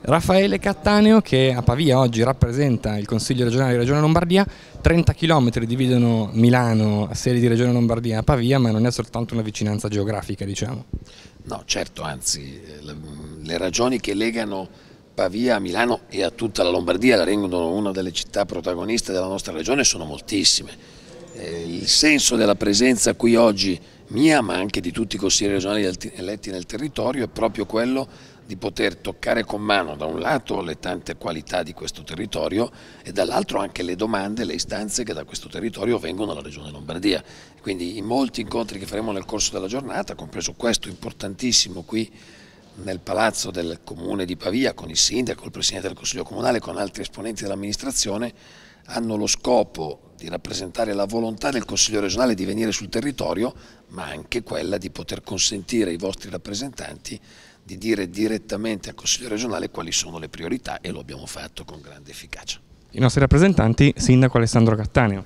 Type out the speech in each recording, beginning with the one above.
Raffaele Cattaneo che a Pavia oggi rappresenta il Consiglio regionale di Regione Lombardia, 30 km dividono Milano, a sede di Regione Lombardia a Pavia, ma non è soltanto una vicinanza geografica diciamo. No certo, anzi le ragioni che legano Pavia a Milano e a tutta la Lombardia, la rendono una delle città protagoniste della nostra regione, sono moltissime. Eh, il senso della presenza qui oggi mia ma anche di tutti i consiglieri regionali eletti nel territorio è proprio quello di poter toccare con mano da un lato le tante qualità di questo territorio e dall'altro anche le domande, le istanze che da questo territorio vengono alla Regione Lombardia. Quindi in molti incontri che faremo nel corso della giornata, compreso questo importantissimo qui nel palazzo del comune di Pavia con il sindaco, il presidente del consiglio comunale, con altri esponenti dell'amministrazione, hanno lo scopo di rappresentare la volontà del Consiglio regionale di venire sul territorio, ma anche quella di poter consentire ai vostri rappresentanti di dire direttamente al Consiglio regionale quali sono le priorità e lo abbiamo fatto con grande efficacia. I nostri rappresentanti, Sindaco Alessandro Cattaneo.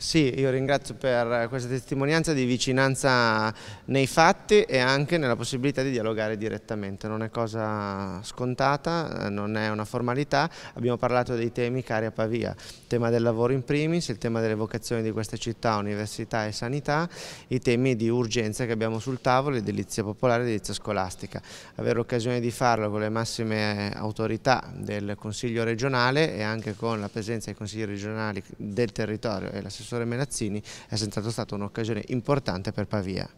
Sì, io ringrazio per questa testimonianza di vicinanza nei fatti e anche nella possibilità di dialogare direttamente. Non è cosa scontata, non è una formalità. Abbiamo parlato dei temi cari a Pavia, il tema del lavoro in primis, il tema delle vocazioni di questa città, università e sanità, i temi di urgenza che abbiamo sul tavolo, edilizia popolare e edilizia scolastica. Avere l'occasione di farlo con le massime autorità del Consiglio regionale e anche con la presenza dei consigli regionali del territorio e l'assessore professore Menazzini è senz'altro stata un'occasione importante per Pavia.